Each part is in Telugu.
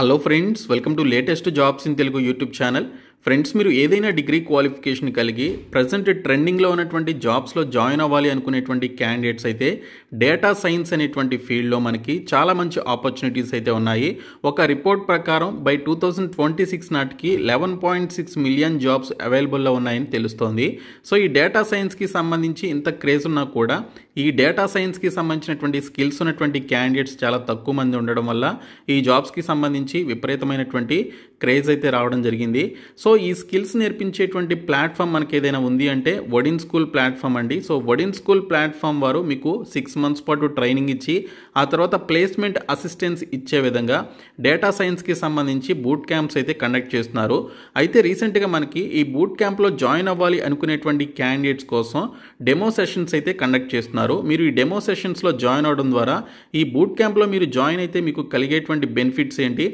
hello friends welcome to latest jobs in Telugu YouTube channel friends మీరు ఏదైనా డిగ్రీ క్వాలిఫికేషన్ కలిగి ప్రజెంట్ ట్రెండింగ్లో ఉన్నటువంటి జాబ్స్లో జాయిన్ అవ్వాలి అనుకునేటువంటి క్యాండిడేట్స్ అయితే డేటా సైన్స్ అనేటువంటి ఫీల్డ్లో మనకి చాలా మంచి ఆపర్చునిటీస్ అయితే ఉన్నాయి ఒక రిపోర్ట్ ప్రకారం by two thousand twenty six నాటికి eleven point six million jobs అవైలబుల్లో ఉన్నాయని తెలుస్తోంది సో ఈ డేటా సైన్స్కి సంబంధించి ఇంత క్రేజ్ ఉన్నా కూడా ఈ డేటా సైన్స్కి సంబంధించినటువంటి స్కిల్స్ ఉన్నటువంటి క్యాండిడేట్స్ చాలా తక్కువ మంది ఉండడం వల్ల ఈ జాబ్స్కి సంబంధించి విపరీతమైనటువంటి క్రేజ్ అయితే రావడం జరిగింది సో ఈ స్కిల్స్ నేర్పించేటువంటి ప్లాట్ఫామ్ మనకి ఏదైనా ఉంది అంటే వడిన్ స్కూల్ ప్లాట్ఫామ్ అండి సో వడిన్ స్కూల్ ప్లాట్ఫామ్ వారు మీకు సిక్స్ మంత్స్ పాటు ట్రైనింగ్ ఇచ్చి ఆ తర్వాత ప్లేస్మెంట్ అసిస్టెన్స్ ఇచ్చే విధంగా డేటా సైన్స్కి సంబంధించి బూట్ క్యాంప్స్ అయితే కండక్ట్ చేస్తున్నారు అయితే రీసెంట్గా మనకి ఈ బూట్ క్యాంప్లో జాయిన్ అవ్వాలి అనుకునేటువంటి క్యాండిడేట్స్ కోసం డెమో సెషన్స్ అయితే కండక్ట్ చేస్తున్నారు చేస్తారు మీరు ఈ డెమో సెషన్స్లో జాయిన్ అవడం ద్వారా ఈ బూట్ క్యాంప్లో మీరు జాయిన్ అయితే మీకు కలిగేటువంటి బెనిఫిట్స్ ఏంటి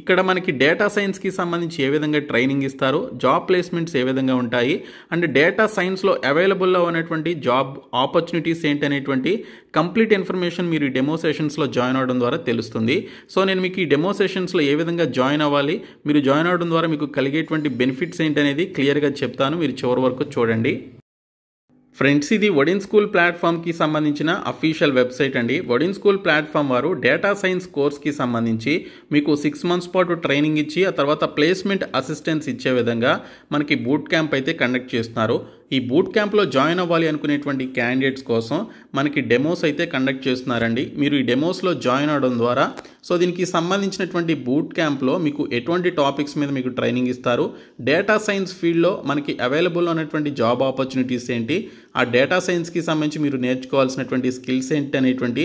ఇక్కడ మనకి డేటా సైన్స్కి సంబంధించి ఏ విధంగా ట్రైనింగ్ ఇస్తారు జాబ్ ప్లేస్మెంట్స్ ఏ విధంగా ఉంటాయి అండ్ డేటా సైన్స్లో అవైలబుల్లో ఉన్నటువంటి జాబ్ ఆపర్చునిటీస్ ఏంటి అనేటువంటి కంప్లీట్ ఇన్ఫర్మేషన్ మీరు ఈ డెమో సెషన్స్లో జాయిన్ అవడం ద్వారా తెలుస్తుంది సో నేను మీకు ఈ డెమో సెషన్స్లో ఏ విధంగా జాయిన్ అవ్వాలి మీరు జాయిన్ అవడం ద్వారా మీకు కలిగేటువంటి బెనిఫిట్స్ ఏంటి అనేది క్లియర్గా చెప్తాను మీరు చివరి వరకు చూడండి ఫ్రెండ్స్ ఇది వడిన్ స్కూల్ ప్లాట్ఫామ్కి సంబంధించిన అఫీషియల్ వెబ్సైట్ అండి వడిన్ స్కూల్ ప్లాట్ఫామ్ వారు డేటా సైన్స్ కోర్స్కి సంబంధించి మీకు సిక్స్ మంత్స్ పాటు ట్రైనింగ్ ఇచ్చి ఆ తర్వాత ప్లేస్మెంట్ అసిస్టెన్స్ ఇచ్చే విధంగా మనకి బూట్ క్యాంప్ అయితే కండక్ట్ చేస్తున్నారు ఈ బూట్ క్యాంప్లో జాయిన్ అవ్వాలి అనుకునేటువంటి క్యాండిడేట్స్ కోసం మనకి డెమోస్ అయితే కండక్ట్ చేస్తున్నారండి మీరు ఈ డెమోస్లో జాయిన్ అవడం ద్వారా సో దీనికి సంబంధించినటువంటి బూట్ క్యాంప్లో మీకు ఎటువంటి టాపిక్స్ మీద మీకు ట్రైనింగ్ ఇస్తారు డేటా సైన్స్ ఫీల్డ్లో మనకి అవైలబుల్ ఉన్నటువంటి జాబ్ ఆపర్చునిటీస్ ఏంటి ఆ డేటా సైన్స్కి సంబంధించి మీరు నేర్చుకోవాల్సినటువంటి స్కిల్స్ ఏంటి అనేటువంటి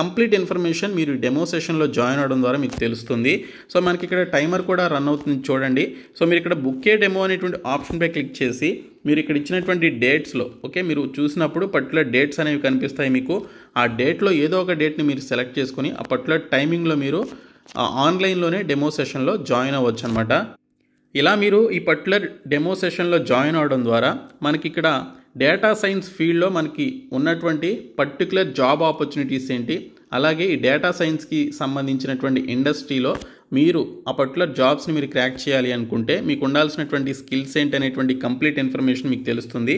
కంప్లీట్ ఇన్ఫర్మేషన్ మీరు డెమో సెషన్లో జాయిన్ అవడం ద్వారా మీకు తెలుస్తుంది సో మనకి ఇక్కడ టైమర్ కూడా రన్ అవుతుంది చూడండి సో మీరు ఇక్కడ బుక్కే డెమో అనేటువంటి ఆప్షన్పై క్లిక్ చేసి మీరు ఇక్కడ ఇచ్చినటువంటి డేట్స్లో ఓకే మీరు చూసినప్పుడు పర్టికులర్ డేట్స్ అనేవి కనిపిస్తాయి మీకు ఆ డేట్లో ఏదో ఒక డేట్ని మీరు సెలెక్ట్ చేసుకొని ఆ పర్టికులర్ టైమింగ్లో మీరు ఆన్లైన్లోనే డెమో సెషన్లో జాయిన్ అవ్వచ్చు అనమాట ఇలా మీరు ఈ పర్టికులర్ డెమో సెషన్లో జాయిన్ అవ్వడం ద్వారా మనకి ఇక్కడ డేటా సైన్స్ ఫీల్డ్లో మనకి ఉన్నటువంటి పర్టికులర్ జాబ్ ఆపర్చునిటీస్ ఏంటి అలాగే ఈ డేటా సైన్స్కి సంబంధించినటువంటి ఇండస్ట్రీలో మీరు ఆ పర్టికులర్ జాబ్స్ని మీరు క్రాక్ చేయాలి అనుకుంటే మీకు ఉండాల్సినటువంటి స్కిల్స్ ఏంటి అనేటువంటి కంప్లీట్ ఇన్ఫర్మేషన్ మీకు తెలుస్తుంది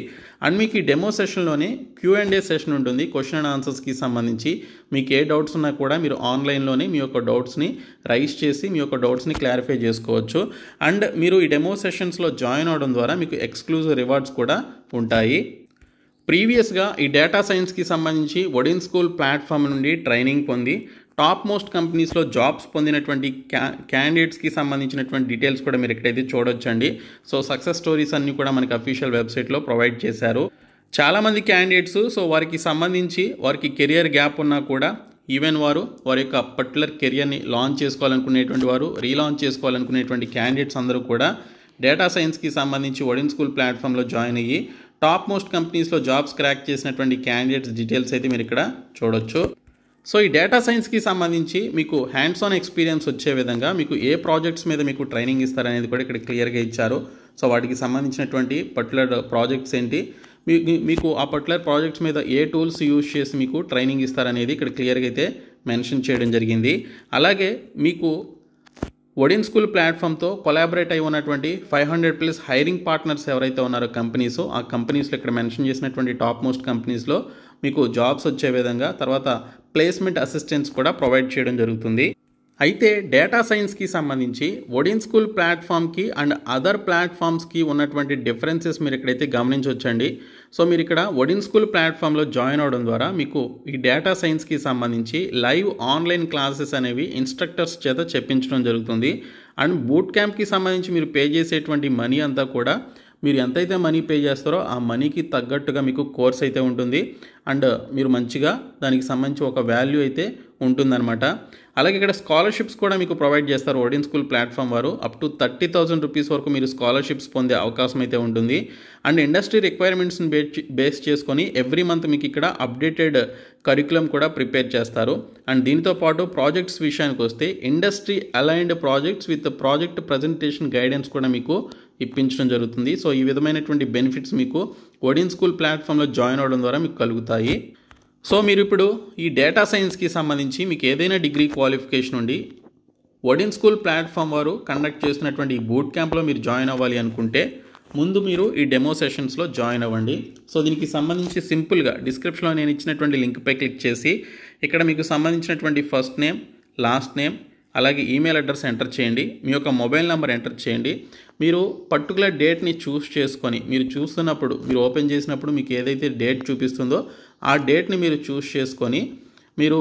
అండ్ మీకు ఈ డెమో సెషన్లోనే క్యూ అండ్ ఏ సెషన్ ఉంటుంది క్వశ్చన్ అండ్ ఆన్సర్స్కి సంబంధించి మీకు ఏ డౌట్స్ ఉన్నా కూడా మీరు ఆన్లైన్లోనే మీ యొక్క డౌట్స్ని రైజ్ చేసి మీ యొక్క డౌట్స్ని క్లారిఫై చేసుకోవచ్చు అండ్ మీరు ఈ డెమో సెషన్స్లో జాయిన్ అవడం ద్వారా మీకు ఎక్స్క్లూజివ్ రివార్డ్స్ కూడా ఉంటాయి ప్రీవియస్గా ఈ డేటా సైన్స్కి సంబంధించి ఒడిన్ స్కూల్ ప్లాట్ఫామ్ నుండి ట్రైనింగ్ పొంది టాప్ మోస్ట్ కంపెనీస్లో జాబ్స్ పొందినటువంటి క్యా క్యాండిడేట్స్కి సంబంధించినటువంటి డీటెయిల్స్ కూడా మీరు ఎక్కడైతే చూడొచ్చండి సో సక్సెస్ స్టోరీస్ అన్నీ కూడా మనకి అఫీషియల్ వెబ్సైట్లో ప్రొవైడ్ చేశారు చాలామంది క్యాండిడేట్స్ సో వారికి సంబంధించి వారికి కెరియర్ గ్యాప్ ఉన్నా కూడా ఈవెన్ వారు వారి యొక్క పర్టికులర్ కెరియర్ని లాంచ్ చేసుకోవాలనుకునేటువంటి వారు రీలాంచ్ చేసుకోవాలనుకునేటువంటి క్యాండిడేట్స్ అందరూ కూడా డేటా సైన్స్కి సంబంధించి ఒడిన్ స్కూల్ ప్లాట్ఫామ్లో జాయిన్ అయ్యి టాప్ మోస్ట్ కంపెనీస్లో జాబ్స్ క్రాక్ చేసినటువంటి క్యాండిడేట్స్ డీటెయిల్స్ అయితే మీరు ఇక్కడ చూడొచ్చు సో ఈ డేటా సైన్స్కి సంబంధించి మీకు హ్యాండ్స్ ఆన్ ఎక్స్పీరియన్స్ వచ్చే విధంగా మీకు ఏ ప్రాజెక్ట్స్ మీద మీకు ట్రైనింగ్ ఇస్తారనేది కూడా ఇక్కడ క్లియర్గా ఇచ్చారు సో వాటికి సంబంధించినటువంటి పర్టికులర్ ప్రాజెక్ట్స్ ఏంటి మీకు ఆ పర్టికులర్ ప్రాజెక్ట్స్ మీద ఏ టూల్స్ యూజ్ చేసి మీకు ట్రైనింగ్ ఇస్తారనేది ఇక్కడ క్లియర్గా అయితే మెన్షన్ చేయడం జరిగింది అలాగే మీకు ఒడిన్ స్కూల్ ప్లాట్ఫామ్తో కొలాబరేట్ అయి ఉన్నటువంటి five hundred plus hiring partners ఎవరైతే ఉన్నారో కంపెనీస్ ఆ కంపెనీస్లో ఇక్కడ మెన్షన్ చేసినటువంటి టాప్ మోస్ట్ కంపెనీస్లో మీకు జాబ్స్ వచ్చే విధంగా తర్వాత ప్లేస్మెంట్ అసిస్టెన్స్ కూడా ప్రొవైడ్ చేయడం జరుగుతుంది అయితే డేటా సైన్స్కి సంబంధించి ఒడిన్ స్కూల్ ప్లాట్ఫామ్కి అండ్ అదర్ ప్లాట్ఫామ్స్కి ఉన్నటువంటి డిఫరెన్సెస్ మీరు ఇక్కడైతే గమనించవచ్చండి సో మీరు ఇక్కడ ఒడిన్ స్కూల్ ప్లాట్ఫామ్లో జాయిన్ అవడం ద్వారా మీకు ఈ డేటా సైన్స్కి సంబంధించి లైవ్ ఆన్లైన్ క్లాసెస్ అనేవి ఇన్స్ట్రక్టర్స్ చేత చెప్పించడం జరుగుతుంది అండ్ బూట్ క్యాంప్కి సంబంధించి మీరు పే చేసేటువంటి మనీ అంతా కూడా మీరు ఎంతైతే మనీ పే చేస్తారో ఆ మనీకి తగ్గట్టుగా మీకు కోర్స్ అయితే ఉంటుంది అండ్ మీరు మంచిగా దానికి సంబంధించి ఒక వాల్యూ అయితే ఉంటుందన్నమాట అలాగే ఇక్కడ స్కాలర్షిప్స్ కూడా మీకు ప్రొవైడ్ చేస్తారు ఓడియన్ స్కూల్ ప్లాట్ఫామ్ వారు up to thirty thousand rupees వరకు మీరు స్కాలర్షిప్స్ పొందే అవకాశం అయితే ఉంటుంది అండ్ ఇండస్ట్రీ రిక్వైర్మెంట్స్ని బేస్ చేసుకొని ఎవ్రీ మంత్ మీకు ఇక్కడ అప్డేటెడ్ కరికులం కూడా ప్రిపేర్ చేస్తారు అండ్ దీనితో పాటు ప్రాజెక్ట్స్ విషయానికి వస్తే industry aligned projects with project presentation guidance కూడా మీకు ఇప్పించడం జరుగుతుంది సో ఈ విధమైనటువంటి బెనిఫిట్స్ మీకు ఒడిన్ స్కూల్ ప్లాట్ఫామ్లో జాయిన్ అవ్వడం ద్వారా మీకు కలుగుతాయి సో మీరు ఇప్పుడు ఈ డేటా సైన్స్కి సంబంధించి మీకు ఏదైనా డిగ్రీ క్వాలిఫికేషన్ ఉండి ఒడిన్ స్కూల్ ప్లాట్ఫామ్ వారు కండక్ట్ చేస్తున్నటువంటి ఈ బూట్ క్యాంప్లో మీరు జాయిన్ అవ్వాలి అనుకుంటే ముందు మీరు ఈ డెమో సెషన్స్లో జాయిన్ అవ్వండి సో దీనికి సంబంధించి సింపుల్గా డిస్క్రిప్షన్లో నేను ఇచ్చినటువంటి లింక్పై క్లిక్ చేసి ఇక్కడ మీకు సంబంధించినటువంటి ఫస్ట్ నేమ్ లాస్ట్ నేమ్ అలాగే ఈమెయిల్ అడ్రస్ ఎంటర్ చేయండి మీ యొక్క మొబైల్ నెంబర్ ఎంటర్ చేయండి మీరు పర్టికులర్ డేట్ని చూస్ చేసుకొని మీరు చూస్తున్నప్పుడు మీరు ఓపెన్ చేసినప్పుడు మీకు ఏదైతే డేట్ చూపిస్తుందో ఆ డేట్ని మీరు చూస్ చేసుకొని మీరు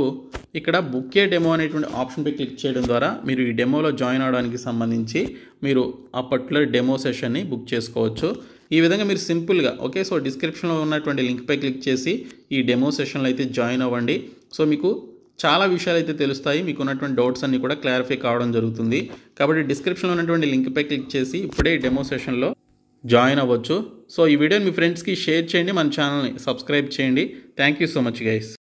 ఇక్కడ బుక్కే డెమో అనేటువంటి ఆప్షన్పై క్లిక్ చేయడం ద్వారా మీరు ఈ డెమోలో జాయిన్ అవడానికి సంబంధించి మీరు ఆ పర్టికులర్ డెమో సెషన్ని బుక్ చేసుకోవచ్చు ఈ విధంగా మీరు సింపుల్గా ఓకే సో డిస్క్రిప్షన్లో ఉన్నటువంటి లింక్పై క్లిక్ చేసి ఈ డెమో సెషన్లో అయితే జాయిన్ అవ్వండి సో మీకు చాలా విషయాలు అయితే తెలుస్తాయి మీకు ఉన్నటువంటి డౌట్స్ అన్ని కూడా క్లారిఫై కావడం జరుగుతుంది కాబట్టి డిస్క్రిప్షన్లో ఉన్నటువంటి లింక్పై క్లిక్ చేసి ఇప్పుడే డెమో సెషన్లో జాయిన్ అవ్వచ్చు సో ఈ వీడియోని మీ ఫ్రెండ్స్కి షేర్ చేయండి మన ఛానల్ని సబ్స్క్రైబ్ చేయండి thank you so much guys